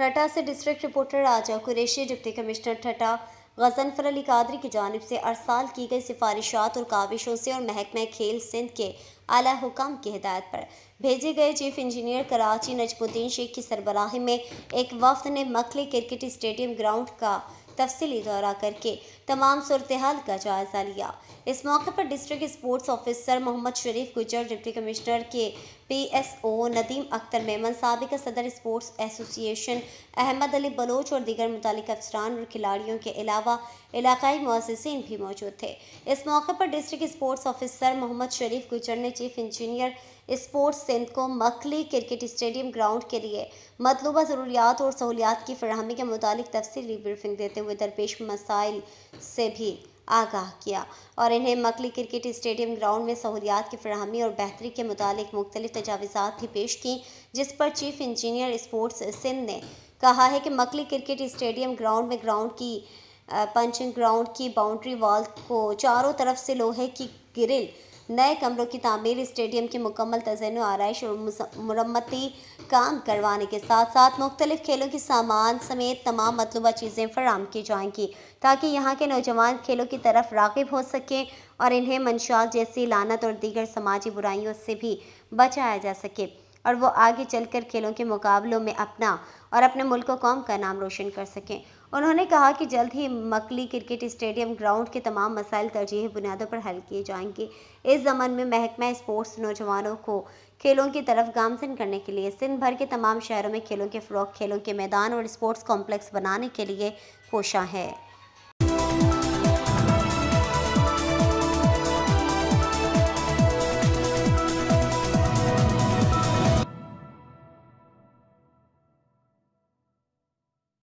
ठटा से district reporter Raja Qureshi deputy commissioner Thatta Ghazanfar Ali Qadri की जानब से अरसाल की गई सिफारिशात और काविशों से और महकमा खेल सिंध के अली हुकाम की हिदायत पर भेजे गए चीफ इंजीनियर कराची नजमुद्दीन शेख की सरबराही में एक वफद ने मखले क्रिकेट स्टेडियम ग्राउंड का तफसली दौरा करके तमाम सूरत हाल का जायजा लिया इस मौके पर district sports officer Mohammad Sharif Gujjar deputy commissioner के P S O Nadeem Akhtar Memon सबक सदर स्पोर्ट्स एसोसिएशन अहमद अली बलोच और दीगर मुतल अफसरान और खिलाड़ियों के अलावा इलाकई मुसिन भी मौजूद थे इस मौके पर district sports officer Mohammad Sharif Gujjar ने चीफ इंजीनियर स्पोर्ट्स सिंध को मखली क्रिकेट स्टेडियम ग्राउंड के लिए मतलूबा ज़रूरियात और सहूलियात की फरहमी के मुतालिक तफसली ब्रीफिंग देते हुए दरपेश मसाइल से भी आगाह किया और इन्हें मकली क्रिकेट स्टेडियम ग्राउंड में सहूलियात की फ्राहमी और बेहतरी के मुतालिक मुख्तलिफ तजावीज़ा भी पेश की जिस पर चीफ इंजीनियर स्पोर्ट्स सिंध ने कहा है कि मकली क्रिकेट स्टेडियम ग्राउंड में ग्राउंड की पंचिंग ग्राउंड की बाउंड्री वॉल को चारों तरफ से लोहे की ग्रिल नए कमरों की तमीर स्टेडियम की मुकम्मल तजन आरइश और मरम्मती काम करवाने के साथ साथ मुख्तलिफ़ खेलों के सामान समेत तमाम मतलूबा चीज़ें फराम की जाएंगी ताकि यहाँ के नौजवान खेलों की तरफ रागब हो सकें और इन्हें मंशात जैसी लानत और दीगर समाजी बुराइयों से भी बचाया जा सके और वो आगे चलकर खेलों के मुकाबलों में अपना और अपने मुल्क कौम का नाम रोशन कर सकें उन्होंने कहा कि जल्द ही मकली क्रिकेट स्टेडियम ग्राउंड के तमाम मसाइल तरजीह बुनियादों पर हल किए जाएंगे इस जमन में महकमा स्पोर्ट्स नौजवानों को खेलों की तरफ गामजन करने के लिए सिंध भर के तमाम शहरों में खेलों के फ़्रॉक खेलों के मैदान और स्पोर्ट्स कॉम्प्लेक्स बनाने के लिए कोशा है